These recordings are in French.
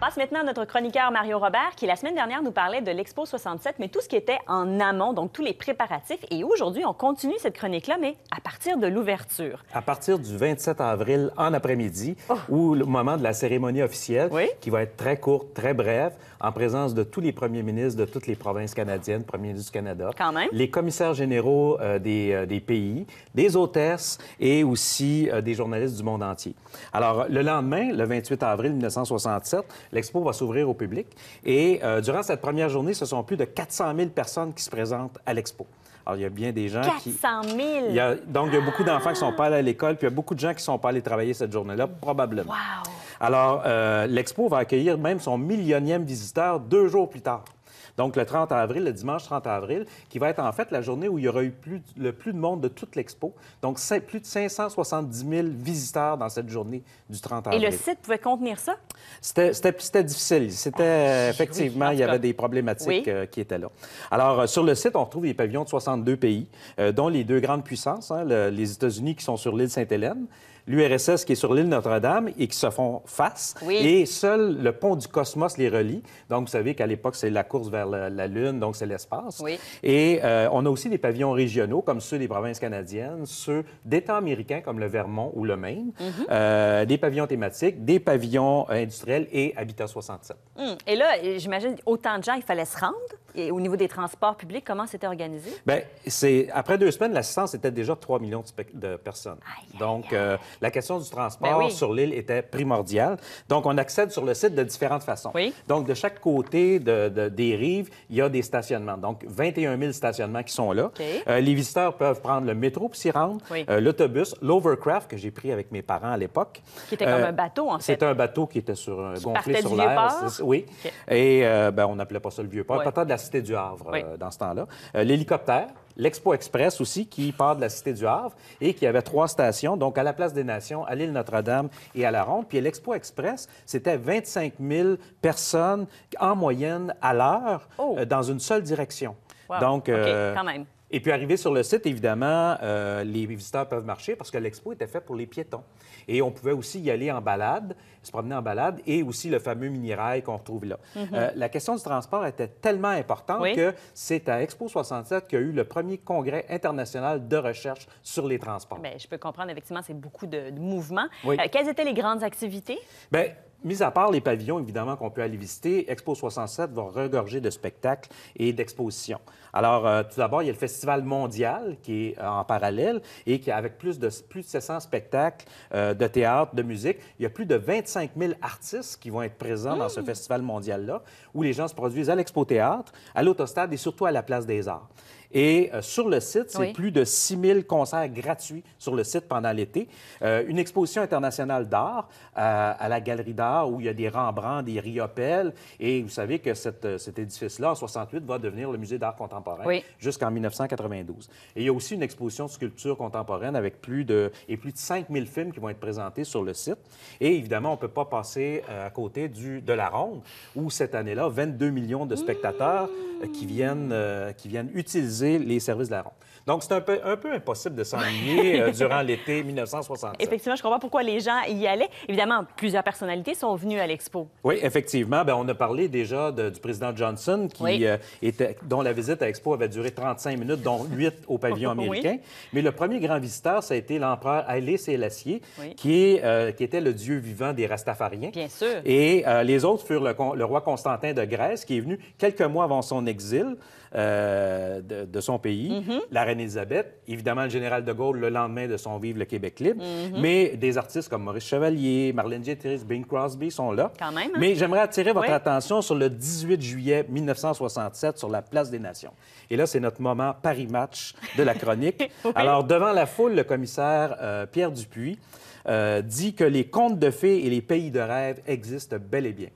On passe maintenant à notre chroniqueur Mario Robert, qui la semaine dernière nous parlait de l'Expo 67, mais tout ce qui était en amont, donc tous les préparatifs. Et aujourd'hui, on continue cette chronique-là, mais à partir de l'ouverture. À partir du 27 avril en après-midi, ou oh! le moment de la cérémonie officielle, qui va être très courte, très brève, en présence de tous les premiers ministres de toutes les provinces canadiennes, premiers ministres du Canada, Quand même. les commissaires généraux euh, euh, des, pays, des hôtesses et aussi euh, des journalistes du monde entier. Alors, le lendemain, le 28 avril 1967, L'expo va s'ouvrir au public. Et euh, durant cette première journée, ce sont plus de 400 000 personnes qui se présentent à l'expo. Alors, il y a bien des gens 400 000. qui... Il y a... Donc, il y a beaucoup d'enfants qui sont ah! pas allés à l'école, puis il y a beaucoup de gens qui sont pas allés travailler cette journée-là, probablement. Wow! Alors, euh, l'expo va accueillir même son millionième visiteur deux jours plus tard. Donc, le 30 avril, le dimanche 30 avril, qui va être en fait la journée où il y aura eu plus, le plus de monde de toute l'expo. Donc, plus de 570 000 visiteurs dans cette journée du 30 avril. Et le site pouvait contenir ça? C'était difficile. C'était, ah, euh, effectivement, il y avait des problématiques euh, qui étaient là. Alors, euh, sur le site, on retrouve les pavillons de 62 pays, dont les deux grandes puissances, hein, les États-Unis qui sont sur l'île Sainte-Hélène, l'URSS qui est sur l'île Notre-Dame et qui se font face. Et seul le pont du Cosmos les relie. Donc, vous savez qu'à l'époque, c'est la course vers la, Lune, donc c'est l'espace. Et euh, on a aussi des pavillons régionaux, comme ceux des provinces canadiennes, ceux d'États américains, comme le Vermont ou le Maine, mhm. euh, des pavillons thématiques, des pavillons euh, industriels et Habitat 67. Hmm. Et là, j'imagine, autant de gens, il fallait se rendre et au niveau des transports publics, comment c'était organisé? Bien, c'est... après deux semaines, l'assistance était déjà 3 millions de, personnes. Donc, euh, la question du ben transport sur l'île était primordiale. Donc, on accède sur le site de différentes façons. Donc, de chaque côté de, des rives, il y a des stationnements. Donc, 21 000 stationnements qui sont là. Euh, les visiteurs peuvent prendre le métro pour s'y rendre, euh, l'autobus, l'overcraft que j'ai pris avec mes parents à l'époque. Qui était comme un bateau, en fait. C'était un bateau qui était sur, gonflé sur l'air. Oui. Et ben, on n'appelait pas ça le vieux port. Cité du Havre euh, dans ce temps-là. Euh, l'hélicoptère, l'Expo Express aussi, qui part de la Cité du Havre et qui avait trois stations, donc à la Place des Nations, à l'île Notre-Dame et à la Ronde. Puis l'Expo Express, c'était 25 000 personnes en moyenne à l'heure oh. euh, dans une seule direction. Donc, OK, quand même. Et puis, arrivé sur le site, évidemment, euh, les visiteurs peuvent marcher parce que l'expo était fait pour les piétons. Et on pouvait aussi y aller en balade, se promener en balade, et aussi le fameux minirail qu'on retrouve là. Mhm. Euh, la question du transport était tellement importante que c'est à Expo 67 qu'a eu le premier congrès international de recherche sur les transports. Bien, je peux comprendre, effectivement, c'est beaucoup de, mouvements. Euh, quelles étaient les grandes activités? Bien, Mis à part les pavillons, évidemment, qu'on peut aller visiter, Expo 67 va regorger de spectacles et d'expositions. Alors, euh, tout d'abord, il y a le Festival mondial qui est euh, en parallèle et qui, avec plus de, plus de 700 spectacles euh, de théâtre, de musique, il y a plus de 25 000 artistes qui vont être présents dans ce mmh. Festival mondial-là, où les gens se produisent à l'Expo Théâtre, à l'Autostade et surtout à la Place des Arts. Et euh, sur le site, c'est plus de 6000 concerts gratuits sur le site pendant l'été. Euh, une exposition internationale d'art euh, à la Galerie d'art où il y a des Rembrandt, des Riopel. Et vous savez que cet édifice-là, en 68, va devenir le musée d'art contemporain jusqu'en 1992. Et il y a aussi une exposition de sculpture contemporaine avec plus de, et plus de 5000 films qui vont être présentés sur le site. Et évidemment, on ne peut pas passer à côté du, de la ronde où cette année-là, 22 millions de spectateurs qui, viennent, qui viennent utiliser les services de la ronde. Donc, c'est un peu, un peu impossible de s'ennuyer euh, durant l'été 1960. Effectivement, je comprends pourquoi les gens y allaient. Évidemment, plusieurs personnalités sont venues à l'expo. Oui, effectivement. Ben, on a parlé déjà du président Johnson, qui, euh, était, dont la visite à l'expo avait duré 35 minutes, dont 8 au pavillon américain. Mais le premier grand visiteur, ça a été l'empereur Haile Selassie, qui, euh, qui était le dieu vivant des Rastafariens. Bien sûr. Et les autres furent le, roi Constantin de Grèce, qui est venu quelques mois avant son exil de, de son pays, mhm. la reine Elisabeth, évidemment le général de Gaulle le lendemain de son vivre le Québec libre, mhm. mais des artistes comme Maurice Chevalier, Marlène Dietrich, Bing Crosby sont là. Quand même. Hein? Mais j'aimerais attirer votre attention sur le 18 juillet 1967 sur la place des Nations. Et là, c'est notre moment Paris Match de la chronique. Alors, devant la foule, le commissaire euh, Pierre Dupuis euh, dit que les contes de fées et les pays de rêve existent bel et bien.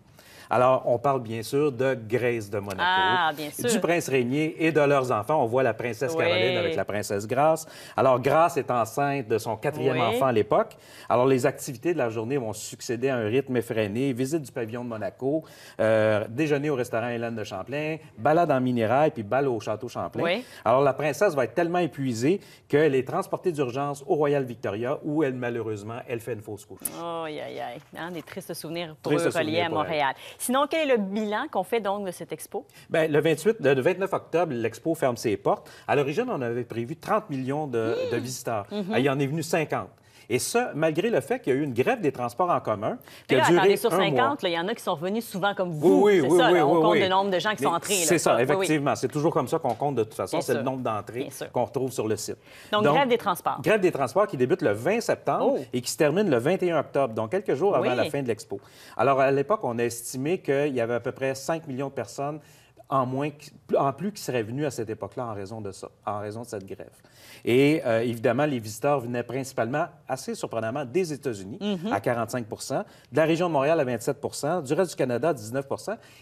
Alors, on parle bien sûr de Grace de Monaco, ah, du prince Régnier et de leurs enfants. On voit la princesse Caroline avec la princesse Grace. Alors, Grace est enceinte de son quatrième enfant à l'époque. Alors, les activités de la journée vont succéder à un rythme effréné. Visite du pavillon de Monaco, euh, déjeuner au restaurant Hélène de Champlain, balade en et puis balle au château Champlain. Alors, la princesse va être tellement épuisée qu'elle est transportée d'urgence au Royal Victoria où elle, malheureusement, elle fait une fausse couche. Oh, aïe, aïe, aïe. Hein, des tristes souvenirs pour eux reliés à Montréal. Sinon, quel est le bilan qu'on fait donc de cette expo? Bien, le, 28, le 29 octobre, l'expo ferme ses portes. À l'origine, on avait prévu 30 millions de, mmh. visiteurs. Mmh. Il y en est venu 50. Et ça, malgré le fait qu'il y a eu une grève des transports en commun. Qui a duré attendez, sur 50, il y en a qui sont revenus souvent comme vous. Oui, oui, oui, ça, on compte le nombre de gens qui sont entrés. C'est ça, effectivement. C'est toujours comme ça qu'on compte de toute façon. C'est le nombre d'entrées qu'on retrouve sur le site. Donc, grève des transports. Grève des transports qui débute le 20 septembre oh! et qui se termine le 21 octobre, donc quelques jours avant la fin de l'expo. Alors, à l'époque, on a estimé qu'il y avait à peu près 5 millions de personnes en, moins, en plus qui seraient venus à cette époque-là en raison de ça, en raison de cette grève. Et euh, évidemment, les visiteurs venaient principalement, assez surprenamment, des États-Unis mm-hmm. à 45 de la région de Montréal à 27 du reste du Canada à 19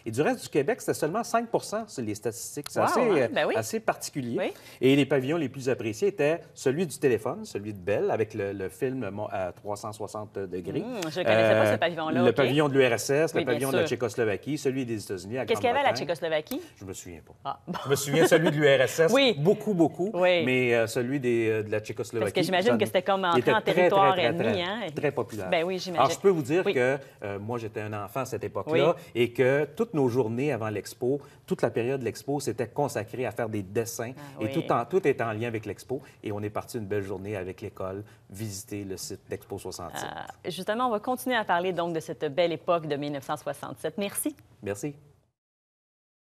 et du reste du Québec, c'était seulement 5 c'est les statistiques. Euh, ben assez, particulier. Et les pavillons les plus appréciés étaient celui du téléphone, celui de Bell, avec le, film euh, à 360 degrés. Mm, je connaissais pas ce pavillon-là. Le pavillon de l'URSS, le pavillon de la Tchécoslovaquie, celui des États-Unis. Qu'est-ce qu'il y avait à la Tchécoslovaquie? Je me souviens pas. Ah, je me souviens celui de l'URSS. oui. Beaucoup, beaucoup. Mais euh, celui euh, de la Tchécoslovaquie. Parce que j'imagine que c'était comme entrer en territoire ennemi. Hein? Très, populaire. Ben oui, j'imagine. Alors, je peux vous dire que euh, moi, j'étais un enfant à cette époque-là et que toutes nos journées avant l'expo, toute la période de l'expo, c'était consacré à faire des dessins. Ah et tout, en, tout est en lien avec l'expo. Et on est parti une belle journée avec l'école visiter le site d'Expo 67. Ah, justement, on va continuer à parler donc de cette belle époque de 1967. Merci. Merci.